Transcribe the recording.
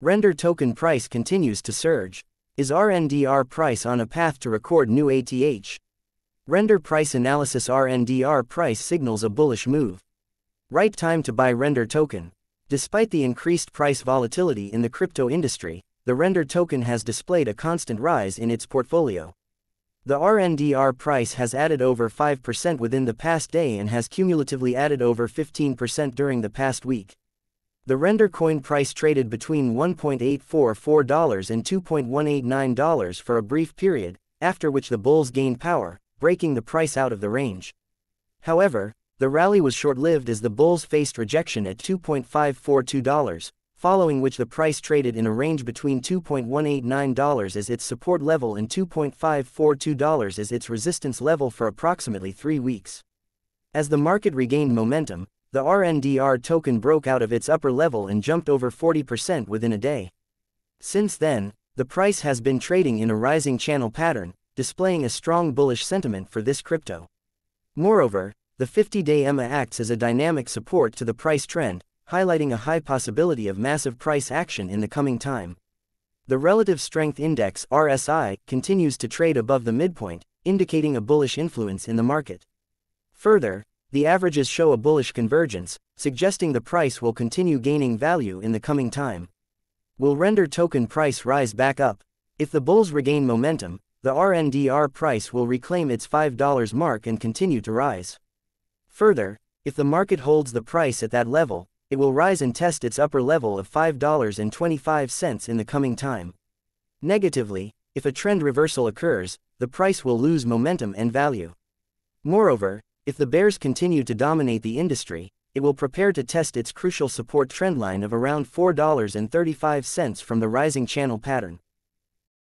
Render token price continues to surge. Is RNDR price on a path to record new ATH? Render price analysis RNDR price signals a bullish move. Right time to buy Render token. Despite the increased price volatility in the crypto industry, the Render token has displayed a constant rise in its portfolio. The RNDR price has added over 5% within the past day and has cumulatively added over 15% during the past week. The render coin price traded between $1.844 and $2.189 for a brief period, after which the bulls gained power, breaking the price out of the range. However, the rally was short-lived as the bulls faced rejection at $2.542, following which the price traded in a range between $2.189 as its support level and $2.542 as its resistance level for approximately three weeks. As the market regained momentum, the RNDR token broke out of its upper level and jumped over 40% within a day. Since then, the price has been trading in a rising channel pattern, displaying a strong bullish sentiment for this crypto. Moreover, the 50-day EMA acts as a dynamic support to the price trend, highlighting a high possibility of massive price action in the coming time. The Relative Strength Index RSI continues to trade above the midpoint, indicating a bullish influence in the market. Further, the averages show a bullish convergence, suggesting the price will continue gaining value in the coming time. Will render token price rise back up? If the bulls regain momentum, the RNDR price will reclaim its $5 mark and continue to rise. Further, if the market holds the price at that level, it will rise and test its upper level of $5.25 in the coming time. Negatively, if a trend reversal occurs, the price will lose momentum and value. Moreover, if the bears continue to dominate the industry, it will prepare to test its crucial support trendline of around $4.35 from the rising channel pattern,